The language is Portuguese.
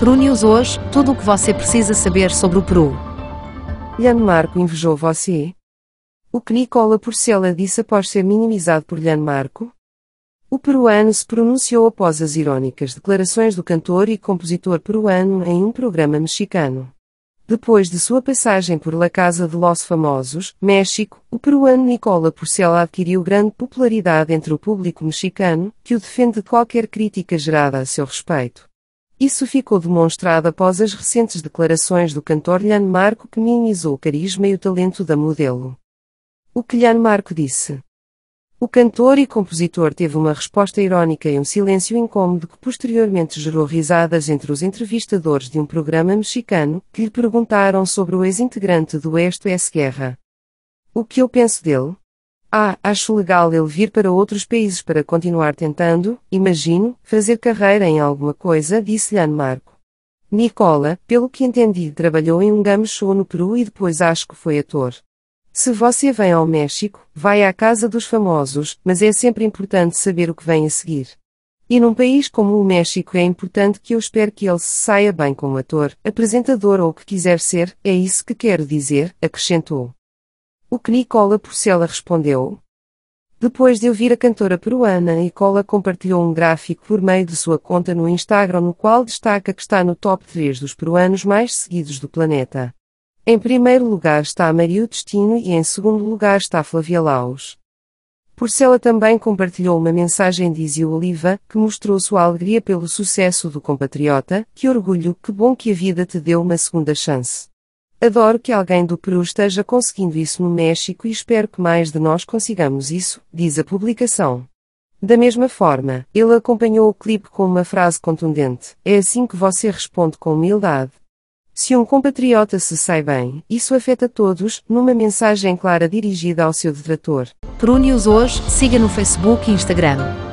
Peru News hoje, tudo o que você precisa saber sobre o Peru. Lian Marco invejou você? O que Nicola Porcela disse após ser minimizado por Lian Marco? O peruano se pronunciou após as irônicas declarações do cantor e compositor peruano em um programa mexicano. Depois de sua passagem por La Casa de los Famosos, México, o peruano Nicola Porcela adquiriu grande popularidade entre o público mexicano, que o defende de qualquer crítica gerada a seu respeito. Isso ficou demonstrado após as recentes declarações do cantor Lian Marco que minimizou o carisma e o talento da modelo. O que Lian Marco disse? O cantor e compositor teve uma resposta irónica e um silêncio incômodo que posteriormente gerou risadas entre os entrevistadores de um programa mexicano, que lhe perguntaram sobre o ex-integrante do Esto S Guerra. O que eu penso dele? Ah, acho legal ele vir para outros países para continuar tentando, imagino, fazer carreira em alguma coisa, disse-lhe Marco. Nicola, pelo que entendi, trabalhou em um game show no Peru e depois acho que foi ator. Se você vem ao México, vai à casa dos famosos, mas é sempre importante saber o que vem a seguir. E num país como o México é importante que eu espero que ele se saia bem como ator, apresentador ou o que quiser ser, é isso que quero dizer, acrescentou. O que Nicola Porcela respondeu? Depois de ouvir a cantora peruana, Nicola compartilhou um gráfico por meio de sua conta no Instagram, no qual destaca que está no top 3 dos peruanos mais seguidos do planeta. Em primeiro lugar está Mario Destino e em segundo lugar está Flávia Laus. Porcela também compartilhou uma mensagem de Izio Oliva, que mostrou sua alegria pelo sucesso do compatriota, que orgulho, que bom que a vida te deu uma segunda chance. Adoro que alguém do Peru esteja conseguindo isso no México e espero que mais de nós consigamos isso, diz a publicação. Da mesma forma, ele acompanhou o clipe com uma frase contundente: É assim que você responde com humildade. Se um compatriota se sai bem, isso afeta todos, numa mensagem clara dirigida ao seu detrator. Peru News hoje, siga no Facebook e Instagram.